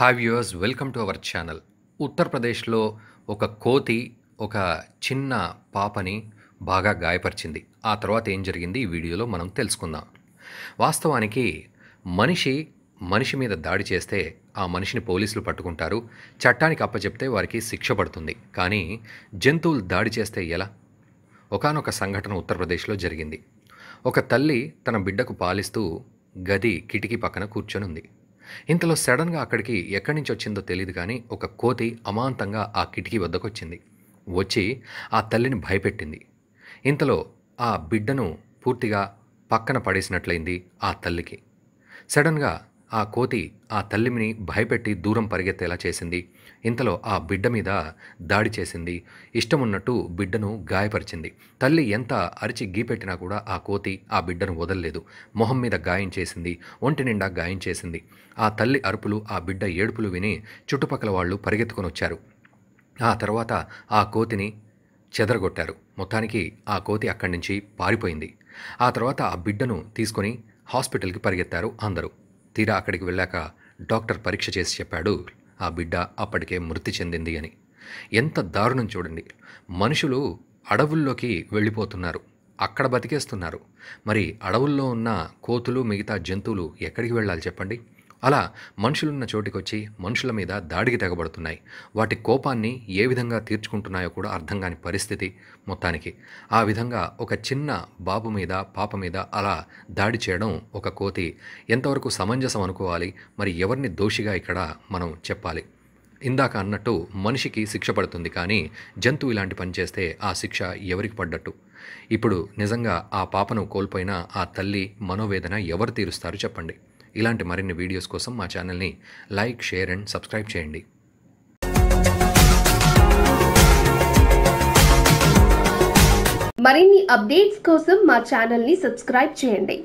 hi viewers welcome to our channel ఉత్తరప్రదేశ్లో ఒక కోతి ఒక చిన్న పాపని బాగా గాయపరిచింది ఆ తర్వాత ఏం జరిగింది ఈ వీడియోలో మనం తెలుసుకుందాం వాస్తవానికి మనిషి మనిషి మీద దాడి చేస్తే ఆ మనిషిని పోలీసులు పట్టుకుంటారు చట్టానికి అప్పచెప్తే వారికి శిక్ష పడుతుంది కానీ జంతువులు దాడి చేస్తే ఎలా ఒకనొక సంఘటన ఉత్తరప్రదేశ్లో జరిగింది ఒక తల్లి తన బిడ్డకు పాలిస్తూ గది కిటికీ పక్కన కూర్చొనుంది ఇంతలో సడన్గా అక్కడికి ఎక్కడి నుంచి వచ్చిందో తెలియదు కానీ ఒక కోతి అమాంతంగా ఆ కిటికీ వద్దకొచ్చింది వచ్చి ఆ తల్లిని భయపెట్టింది ఇంతలో ఆ బిడ్డను పూర్తిగా పక్కన పడేసినట్లయింది ఆ తల్లికి సడన్గా ఆ కోతి ఆ తల్లిని భయపెట్టి దూరం పరిగెత్తేలా చేసింది ఇంతలో ఆ బిడ్డ మీద దాడి చేసింది ఇష్టమున్నట్టు బిడ్డను గాయపరిచింది తల్లి ఎంత అరిచి గీపెట్టినా కూడా ఆ కోతి ఆ బిడ్డను వదలలేదు మొహం మీద గాయం చేసింది ఒంటి నిండా గాయం చేసింది ఆ తల్లి అరుపులు ఆ బిడ్డ ఏడుపులు విని చుట్టుపక్కల వాళ్ళు పరిగెత్తుకొని వచ్చారు ఆ తర్వాత ఆ కోతిని చెదరగొట్టారు మొత్తానికి ఆ కోతి అక్కడి నుంచి పారిపోయింది ఆ తర్వాత ఆ బిడ్డను తీసుకొని హాస్పిటల్కి పరిగెత్తారు అందరూ తీరా అక్కడికి వెళ్ళాక డాక్టర్ పరీక్ష చేసి చెప్పాడు ఆ బిడ్డ అప్పటికే మృతి చెందింది అని ఎంత దారుణం చూడండి మనుషులు అడవుల్లోకి వెళ్ళిపోతున్నారు అక్కడ బతికేస్తున్నారు మరి అడవుల్లో ఉన్న కోతులు మిగతా జంతువులు ఎక్కడికి వెళ్ళాలి చెప్పండి అలా మనుషులున్న వచ్చి మనుషుల మీద దాడికి తెగబడుతున్నాయి వాటి కోపాన్ని ఏ విధంగా తీర్చుకుంటున్నాయో కూడా అర్థం కాని పరిస్థితి మొత్తానికి ఆ విధంగా ఒక చిన్న బాబు మీద పాప మీద అలా దాడి చేయడం ఒక కోతి ఎంతవరకు సమంజసం అనుకోవాలి మరి ఎవరిని దోషిగా ఇక్కడ మనం చెప్పాలి ఇందాక అన్నట్టు మనిషికి శిక్ష పడుతుంది కానీ జంతువు ఇలాంటి పని చేస్తే ఆ శిక్ష ఎవరికి పడ్డట్టు ఇప్పుడు నిజంగా ఆ పాపను కోల్పోయిన ఆ తల్లి మనోవేదన ఎవరు తీరుస్తారు చెప్పండి ఇలాంటి మరిన్ని వీడియోస్ కోసం మా ఛానల్ని లైక్ షేర్ అండ్ సబ్స్క్రైబ్ చేయండి మరిన్ని అప్డేట్స్ కోసం మా ఛానల్ని సబ్స్క్రైబ్ చేయండి